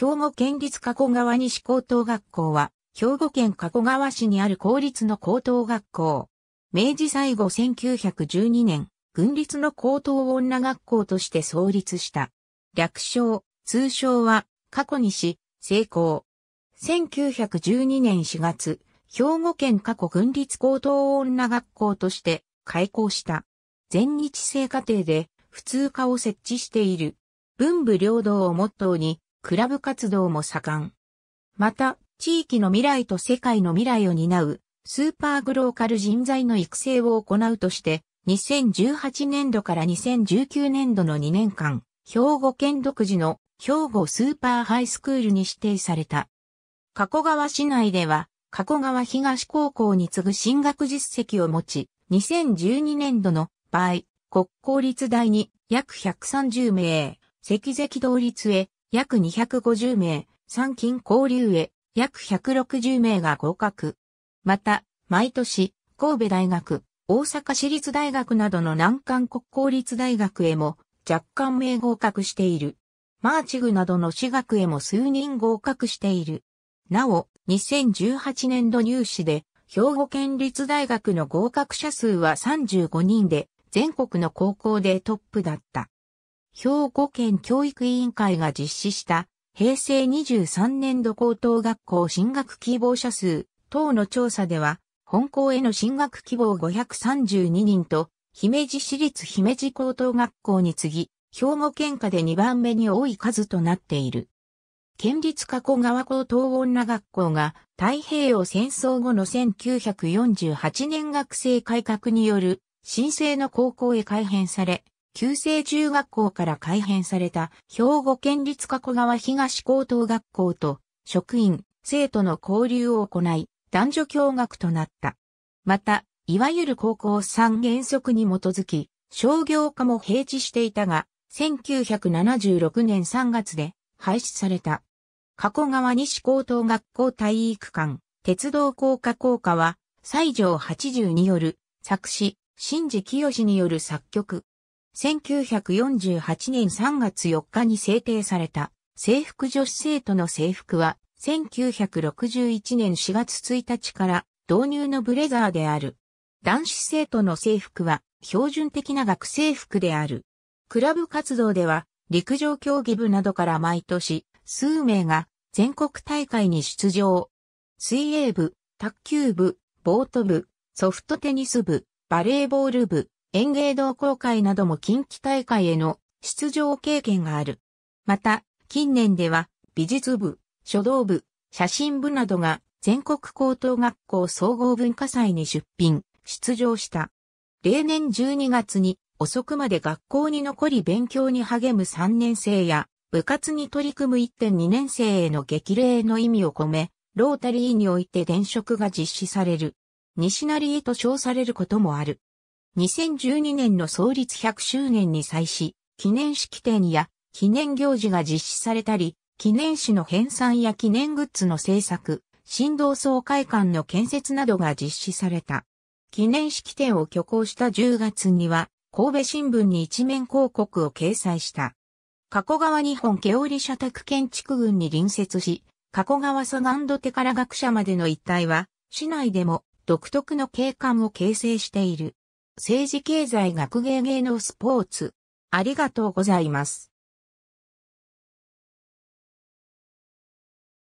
兵庫県立加古川西高等学校は、兵庫県加古川市にある公立の高等学校。明治最後1912年、軍立の高等女学校として創立した。略称、通称は、過去西、成功。1912年4月、兵庫県過去軍立高等女学校として開校した。全日制課程で普通科を設置している。文武両道をモットーに、クラブ活動も盛ん。また、地域の未来と世界の未来を担う、スーパーグローカル人材の育成を行うとして、2018年度から2019年度の2年間、兵庫県独自の兵庫スーパーハイスクールに指定された。加古川市内では、加古川東高校に次ぐ進学実績を持ち、2012年度の場合、国公立大に約130名、赤石同立へ約250名、参勤交流へ、約160名が合格。また、毎年、神戸大学、大阪市立大学などの南関国公立大学へも、若干名合格している。マーチグなどの私学へも数人合格している。なお、2018年度入試で、兵庫県立大学の合格者数は35人で、全国の高校でトップだった。兵庫県教育委員会が実施した平成23年度高等学校進学希望者数等の調査では、本校への進学希望532人と、姫路市立姫路高等学校に次ぎ、兵庫県下で2番目に多い数となっている。県立加古川高等女学校が太平洋戦争後の1948年学生改革による新生の高校へ改編され、旧制中学校から改編された兵庫県立加古川東高等学校と職員、生徒の交流を行い、男女共学となった。また、いわゆる高校三原則に基づき、商業化も平地していたが、1976年3月で廃止された。加古川西高等学校体育館、鉄道工科工科は、西条80による作詞、新治清による作曲、1948年3月4日に制定された制服女子生徒の制服は1961年4月1日から導入のブレザーである。男子生徒の制服は標準的な学生服である。クラブ活動では陸上競技部などから毎年数名が全国大会に出場。水泳部、卓球部、ボート部、ソフトテニス部、バレーボール部、園芸同好会なども近畿大会への出場経験がある。また、近年では美術部、書道部、写真部などが全国高等学校総合文化祭に出品、出場した。例年12月に遅くまで学校に残り勉強に励む3年生や部活に取り組む1.2年生への激励の意味を込め、ロータリーにおいて電飾が実施される。西成へと称されることもある。2012年の創立100周年に際し、記念式典や記念行事が実施されたり、記念誌の編纂や記念グッズの制作、新道総会館の建設などが実施された。記念式典を挙行した10月には、神戸新聞に一面広告を掲載した。加古川日本毛織社宅建築群に隣接し、加古川ガンドテから学者までの一帯は、市内でも独特の景観を形成している。政治経済学芸芸能スポーツ。ありがとうございます。